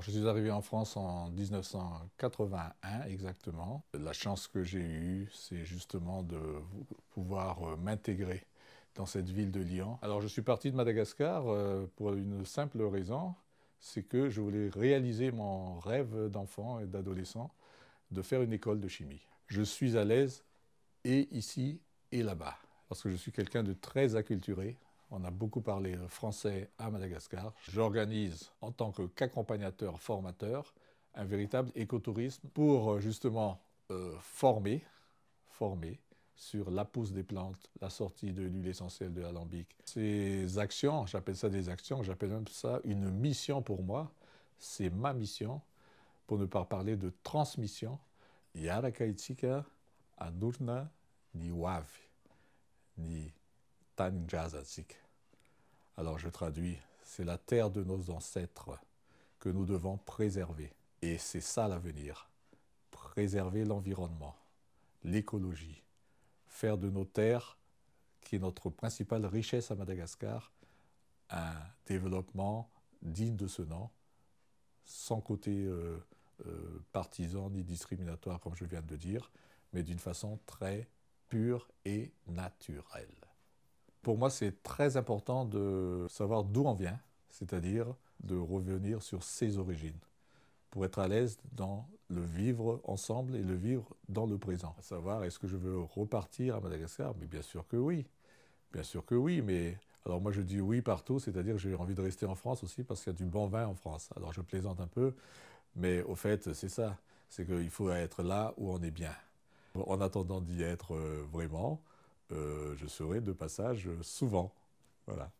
Je suis arrivé en France en 1981 exactement. La chance que j'ai eue, c'est justement de pouvoir euh, m'intégrer dans cette ville de Lyon. Alors je suis parti de Madagascar euh, pour une simple raison, c'est que je voulais réaliser mon rêve d'enfant et d'adolescent de faire une école de chimie. Je suis à l'aise et ici et là-bas, parce que je suis quelqu'un de très acculturé, on a beaucoup parlé français à Madagascar. J'organise en tant qu'accompagnateur formateur un véritable écotourisme pour euh, justement euh, former, former sur la pousse des plantes, la sortie de l'huile essentielle de l'alambic. Ces actions, j'appelle ça des actions, j'appelle même ça une mission pour moi. C'est ma mission, pour ne pas parler de transmission. Yarakaitsika, Adurna, Niwavi. Alors je traduis, c'est la terre de nos ancêtres que nous devons préserver. Et c'est ça l'avenir. Préserver l'environnement, l'écologie, faire de nos terres, qui est notre principale richesse à Madagascar, un développement digne de ce nom, sans côté euh, euh, partisan ni discriminatoire, comme je viens de le dire, mais d'une façon très pure et naturelle. Pour moi, c'est très important de savoir d'où on vient, c'est-à-dire de revenir sur ses origines, pour être à l'aise dans le vivre ensemble et le vivre dans le présent. savoir, est-ce que je veux repartir à Madagascar Mais bien sûr que oui. Bien sûr que oui, mais alors moi je dis oui partout, c'est-à-dire que j'ai envie de rester en France aussi parce qu'il y a du bon vin en France. Alors je plaisante un peu, mais au fait c'est ça, c'est qu'il faut être là où on est bien. En attendant d'y être euh, vraiment, euh, je serai de passage souvent. Voilà.